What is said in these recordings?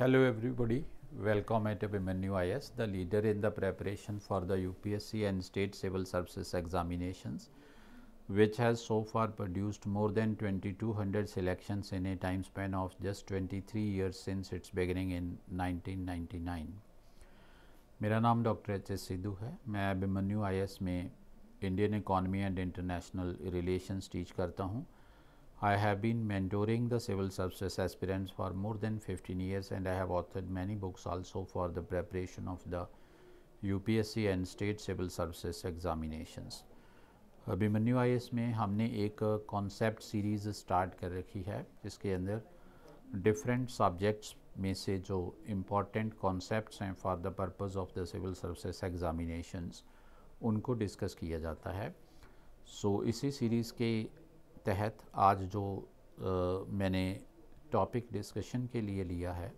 Hello everybody, welcome at WMNU IS, the leader in the preparation for the UPSC and state civil services examinations, which has so far produced more than 2200 selections in a time span of just 23 years since its beginning in 1999. मेरा नाम doctor H S Sidhu है मैं Abhimanyu I am Indian economy and international relations teach करता हूँ I have been mentoring the civil service aspirants for more than 15 years and I have authored many books also for the preparation of the UPSC and state civil services examinations. Abhimanyu आई में हमने एक concept series start कर रखी है जिसके अंदर different subjects में से जो इम्पॉर्टेंट कॉन्सेप्ट्स हैं for the purpose of the civil services examinations उनको डिस्कस किया जाता है सो so, इसी सीरीज़ के तहत आज जो आ, मैंने टॉपिक डिस्कशन के लिए लिया है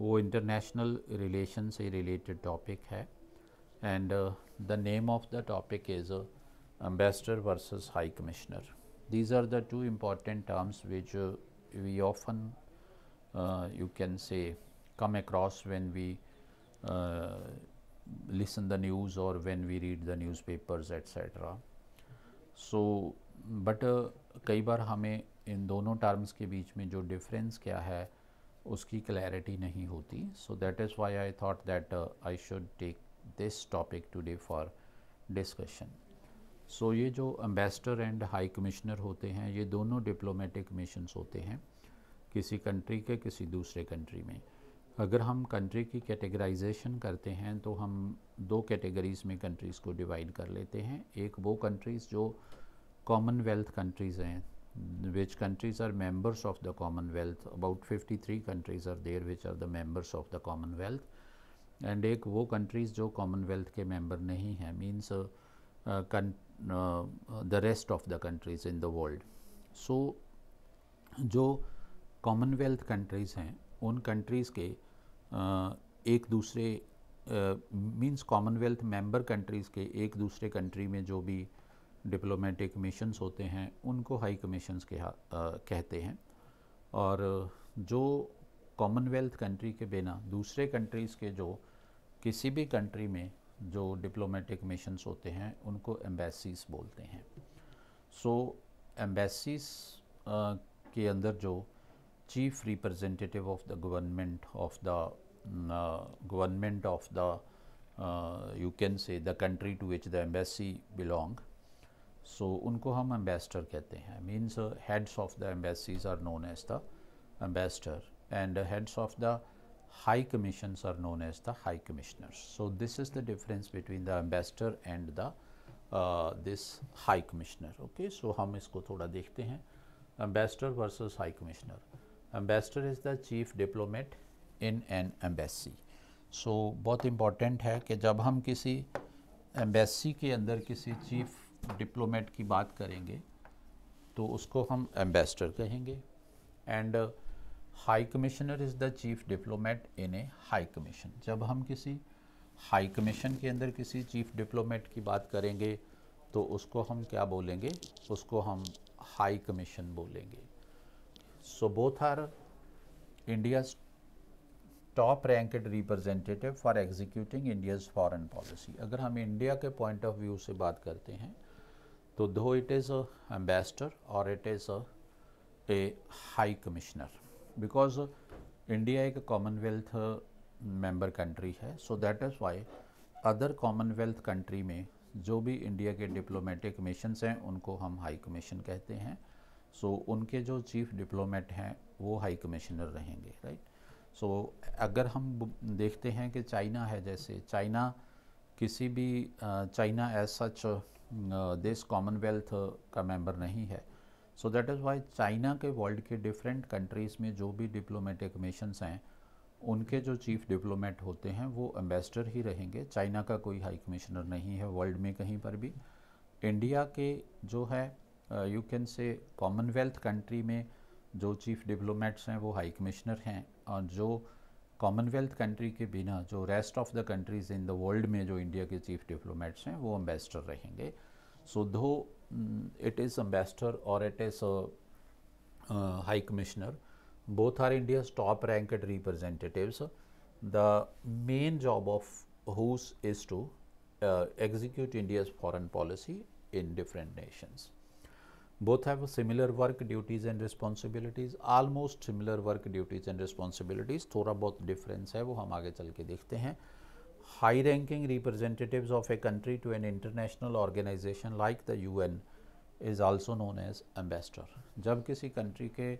वो इंटरनेशनल रिलेशन से रिलेटेड टॉपिक है and the name of the topic is ambassador versus high commissioner these are the two important terms which we often you can say come across when we listen the news और when we read the news papers etcetera so but uh, कई बार हमें इन दोनों terms के बीच में जो difference क्या है उसकी क्लैरिटी नहीं होती so that is why I thought that I should take this topic today for discussion so ये जो एम्बेसडर एंड हाई कमिश्नर होते हैं ये दोनों डिप्लोमेटिक मिशंस होते हैं किसी कंट्री के किसी दूसरे कंट्री में अगर हम कंट्री की कैटेगराइजेशन करते हैं तो हम दो कैटेगरीज़ में कंट्रीज़ को डिवाइड कर लेते हैं एक वो कंट्रीज़ जो कॉमनवेल्थ कंट्रीज़ हैं which countries are members of the Commonwealth about fifty three countries are there which are the members of the Commonwealth and एक वो कंट्रीज़ जो कॉमनवेल्थ के मेम्बर नहीं हैं means the rest of the countries in the world so जो Commonwealth countries हैं उन countries के uh, एक दूसरे मीन्स कॉमनवेल्थ मेंबर कंट्रीज़ के एक दूसरे कंट्री में जो भी डिप्लोमेटिक मिशंस होते हैं उनको हाई कमीशंस कहा कहते हैं और जो कॉमनवेल्थ कंट्री के बिना दूसरे कंट्रीज़ के जो किसी भी कंट्री में जो डिप्लोमेटिक मिशंस होते हैं उनको एम्बेसीज बोलते हैं सो so, एम्बेसीज के अंदर जो chief representative of the government of the government of the you can say the country to which the embassy belong so उनको हम एम्बेसडर कहते हैं means heads of the embassies are known as the ambassador and heads of the high commission are known as the high commissioner so this is the difference between the ambassador and the this high commissioner okay so हम इसको थोड़ा देखते हैं ambassador versus high commissioner ambassador is the chief diplomat in an embassy so बहुत important है कि जब हम किसी एम्बेसी के अंदर किसी चीफ़ डिप्लोमेट की बात करेंगे तो उसको हम एम्बेसडर कहेंगे and high commissioner is the chief diplomat in a high commission जब हम किसी हाई कमीशन के अंदर किसी चीफ डिप्लोमेट की बात करेंगे तो उसको हम क्या बोलेंगे उसको हम हाई कमीशन बोलेंगे so both are India's top ranked representative for executing India's foreign policy अगर हम इंडिया के पॉइंट ऑफ व्यू से बात करते हैं तो दो इट इज़ अम्बेसडर और it is a high commissioner because India एक कॉमनवेल्थ मेंबर कंट्री है so that is why other Commonwealth country में जो भी इंडिया के डिप्लोमेटिक मिशंस हैं उनको हम हाई कमीशन कहते हैं सो so, उनके जो चीफ डिप्लोमेट हैं वो हाई कमिश्नर रहेंगे राइट right? सो so, अगर हम देखते हैं कि चाइना है जैसे चाइना किसी भी चाइना एज सच देश कॉमनवेल्थ का मेंबर नहीं है so that is why China के वर्ल्ड के डिफरेंट कंट्रीज़ में जो भी डिप्लोमेटिक मिशंस हैं उनके जो चीफ डिप्लोमेट होते हैं वो एम्बेसडर ही रहेंगे चाइना का कोई हाई कमिश्नर नहीं है वर्ल्ड में कहीं पर भी इंडिया के जो है you can say Commonwealth country में जो चीफ डिप्लोमेट्स हैं वो हाई कमिश्नर हैं और जो कॉमनवेल्थ कंट्री के बिना जो rest of the countries in the world में जो इंडिया के चीफ डिप्लोमेट्स हैं वो अम्बेसडर रहेंगे so though it is ambassador और it is high commissioner both are India top ranked representatives the main job of whose is to execute India's foreign policy in different nations both have similar work duties and responsibilities almost similar work duties and responsibilities थोड़ा bahut difference hai wo hum aage chal ke dekhte hain high ranking representatives of a country to an international organization like the UN is also known as ambassador jab kisi country ke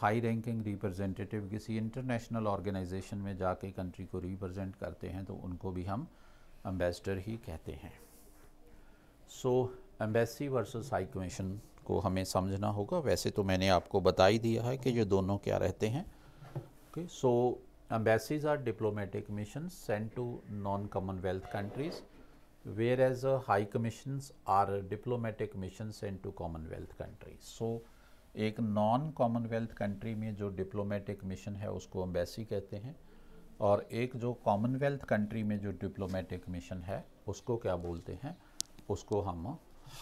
high ranking representative किसी international organization में जाके country को represent करते हैं तो उनको भी हम एम्बेसडर ही कहते हैं so so, embassy versus high commission को हमें समझना होगा वैसे तो मैंने आपको बता ही दिया है कि ये दोनों क्या रहते हैं okay so embassies are diplomatic mission send to non Commonwealth countries whereas high commission are diplomatic mission sent to Commonwealth countries so एक नॉन कॉमनवेल्थ कंट्री में जो डिप्लोमेटिक मिशन है उसको एम्बेसी कहते हैं और एक जो कॉमनवेल्थ कंट्री में जो डिप्लोमेटिक मिशन है उसको क्या बोलते हैं उसको हम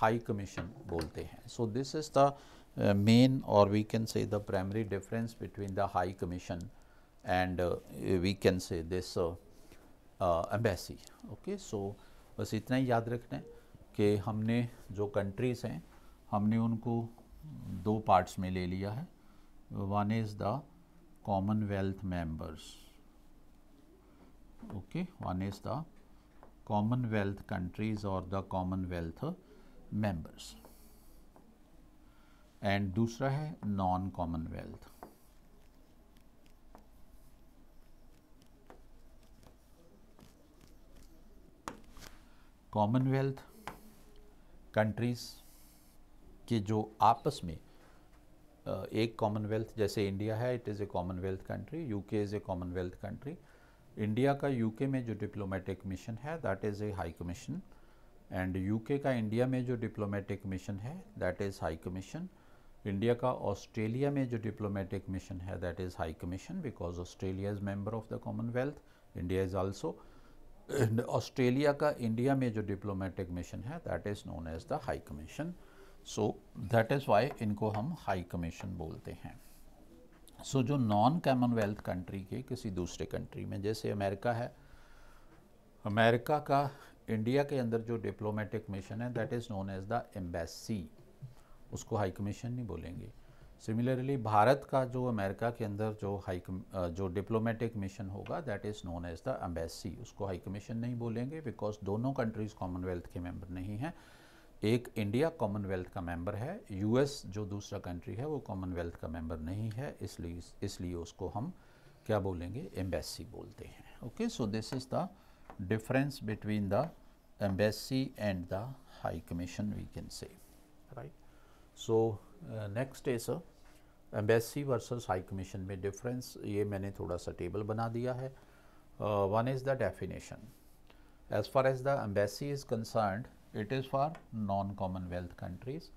हाई कमीशन बोलते हैं so this is the main और we can say the primary difference between the high commission and we can say this embassy okay so बस इतना ही याद रखना है कि हमने जो कंट्रीज हैं हमने उनको दो पार्ट्स में ले लिया है one is the Commonwealth members okay one is the Commonwealth countries और द कॉमनवेल्थ मेंबर्स एंड दूसरा है नॉन कॉमनवेल्थ कॉमनवेल्थ कंट्रीज़ के जो आपस में एक कॉमनवेल्थ जैसे इंडिया है it is a Commonwealth country UK is a Commonwealth country India का यूके में जो डिप्लोमेटिक मिशन है that is a high commission and UK का इंडिया में जो डिप्लोमेटिक मिशन है that is high commission India का ऑस्ट्रेलिया में जो डिप्लोमेटिक मिशन है that is high commission because Australia is member of the Commonwealth India is also Australia का India में जो डिप्लोमेटिक मिशन है that is known as the high commission so that is why इनको हम high commission बोलते हैं so so, जो non Commonwealth country के किसी दूसरे कंट्री में जैसे अमेरिका है अमेरिका का इंडिया के अंदर जो डिप्लोमेटिक मिशन है that is known as the embassy उसको हाई कमीशन नहीं बोलेंगे सिमिलरली भारत का जो अमेरिका के अंदर जो हाई जो डिप्लोमेटिक मिशन होगा that is known as the embassy उसको हाई कमीशन नहीं बोलेंगे बिकॉज दोनों कंट्रीज़ कॉमनवेल्थ के मेंबर नहीं हैं एक इंडिया कॉमनवेल्थ का मेंबर है यूएस जो दूसरा कंट्री है वो कॉमनवेल्थ का मेंबर नहीं है इसलिए इसलिए उसको हम क्या बोलेंगे एम्बेसी बोलते हैं okay so this is the difference between the embassy and the high commission we can say right so uh, next is uh, versus high commission commission difference ye maine thoda sa table bana diya hai uh, one is the definition as far as the embassy is concerned it is for non-commonwealth countries.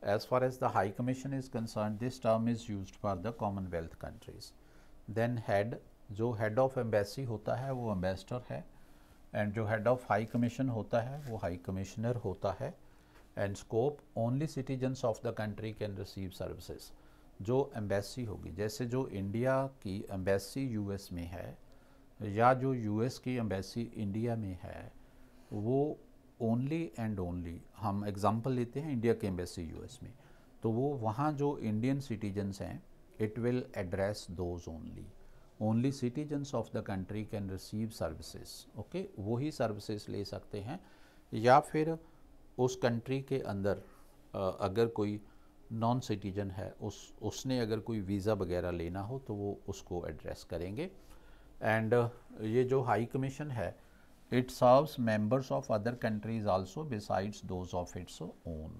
As far as the High Commission is concerned, this term is used for the commonwealth countries. Then head, जो head of embassy होता है वो ambassador है and जो head of high commission होता है वो high commissioner होता है and scope only citizens of the country can receive services जो एम्बेसी होगी जैसे जो इंडिया की एम्बेसी यूएस में है या जो यूएस की एम्बेसी इंडिया में है वो ओनली एंड ओनली हम एग्ज़ाम्पल लेते हैं इंडिया के एम्बेसी यूएस में तो वो वहाँ जो इंडियन सिटीजन्स हैं it will address those only only citizens of the country can receive services okay वही सर्विसेज ले सकते हैं या फिर उस कंट्री के अंदर अगर कोई नॉन सिटीजन है उस उसने अगर कोई वीज़ा वगैरह लेना हो तो वो उसको एड्रेस करेंगे एंड ये जो हाई कमीशन है it serves members of other countries also besides those of its own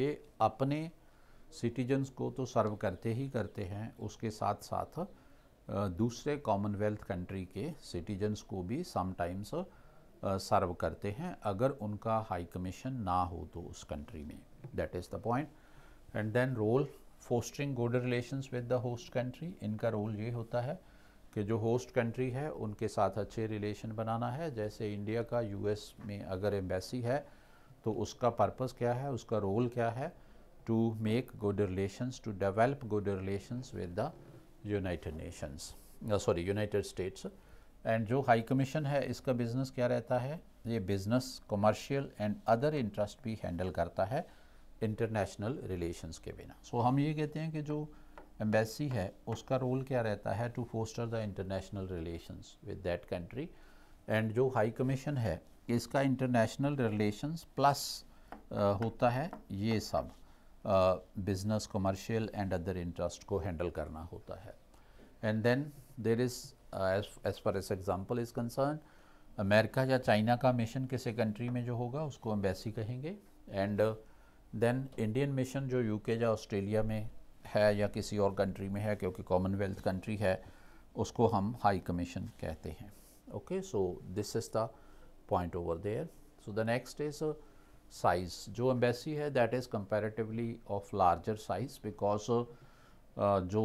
ये अपने सिटीजन्स को तो सर्व करते ही करते हैं उसके साथ साथ दूसरे कॉमनवेल्थ कंट्री के सिटीजन्स को भी समटाइम्स सर्व करते हैं अगर उनका हाई कमीशन ना हो तो उस कंट्री में that is the point and then role fostering good relations with the host country इनका रोल ये होता है कि जो होस्ट कंट्री है उनके साथ अच्छे रिलेशन बनाना है जैसे इंडिया का यूएस में अगर एम्बेसी है तो उसका पर्पस क्या है उसका रोल क्या है to make good relations to develop good relations with the United Nations sorry United States and जो हाई कमीशन है इसका बिज़नेस क्या रहता है ये business commercial and other interest भी हैंडल करता है इंटरनेशनल रिलेशंस के बिना सो so, हम ये कहते हैं कि जो एम्बेसी है उसका रोल क्या रहता है to foster the international relations with that country and जो हाई कमीशन है इसका इंटरनेशनल रिलेशंस प्लस होता है ये सब business commercial and other interest को हैंडल करना होता है and then there is as far as example is concern America या चाइना का मिशन किसी कंट्री में जो होगा उसको एम्बेसी कहेंगे एंड देन इंडियन मिशन जो यूके या ऑस्ट्रेलिया में है या किसी और कंट्री में है क्योंकि कॉमनवेल्थ कंट्री है उसको हम हाई कमीशन कहते हैं okay so this is the point over there so the next is size जो एम्बेसी है that is comparatively of larger size because जो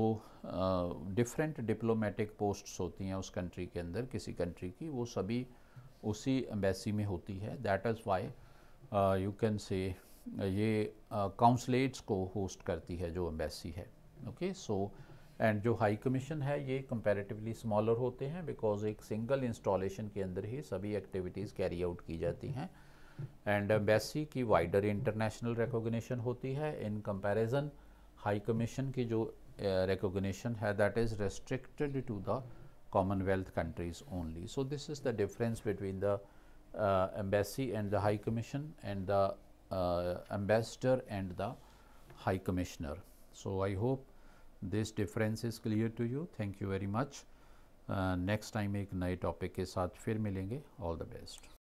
डिफरेंट डिप्लोमेटिक पोस्ट होती हैं उस कंट्री के अंदर किसी कंट्री की वो सभी उसी एम्बेसी में होती है that is why you can say ये काउंसलेट्स uh, को होस्ट करती है जो एम्बेसी है ओके सो एंड जो हाई कमीशन है ये कंपैरेटिवली स्मॉलर होते हैं बिकॉज एक सिंगल इंस्टॉलेशन के अंदर ही सभी एक्टिविटीज़ कैरी आउट की जाती हैं एंड एम्बेसी uh, की वाइडर इंटरनेशनल रिकोगशन होती है इन कंपेरिजन हाई कमीशन की जो रिकोगशन uh, है that is restricted to the Commonwealth countries only so this is the difference between the embassy and the high commission and the ambassador and the high commissioner so I hope this difference is clear to you thank you very much next time एक नए topic के साथ फिर मिलेंगे all the best